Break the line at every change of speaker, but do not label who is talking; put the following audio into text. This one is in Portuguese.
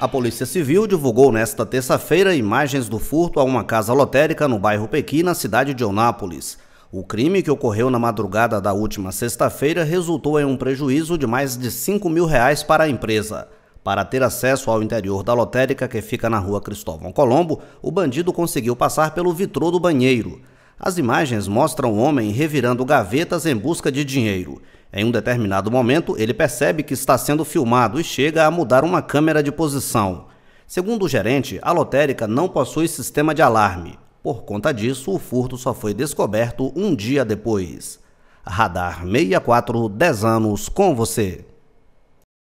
A Polícia Civil divulgou nesta terça-feira imagens do furto a uma casa lotérica no bairro Pequi, na cidade de Onápolis. O crime que ocorreu na madrugada da última sexta-feira resultou em um prejuízo de mais de 5 mil reais para a empresa. Para ter acesso ao interior da lotérica que fica na rua Cristóvão Colombo, o bandido conseguiu passar pelo vitrô do banheiro. As imagens mostram um homem revirando gavetas em busca de dinheiro. Em um determinado momento, ele percebe que está sendo filmado e chega a mudar uma câmera de posição. Segundo o gerente, a lotérica não possui sistema de alarme. Por conta disso, o furto só foi descoberto um dia depois. Radar 64, 10 anos com você.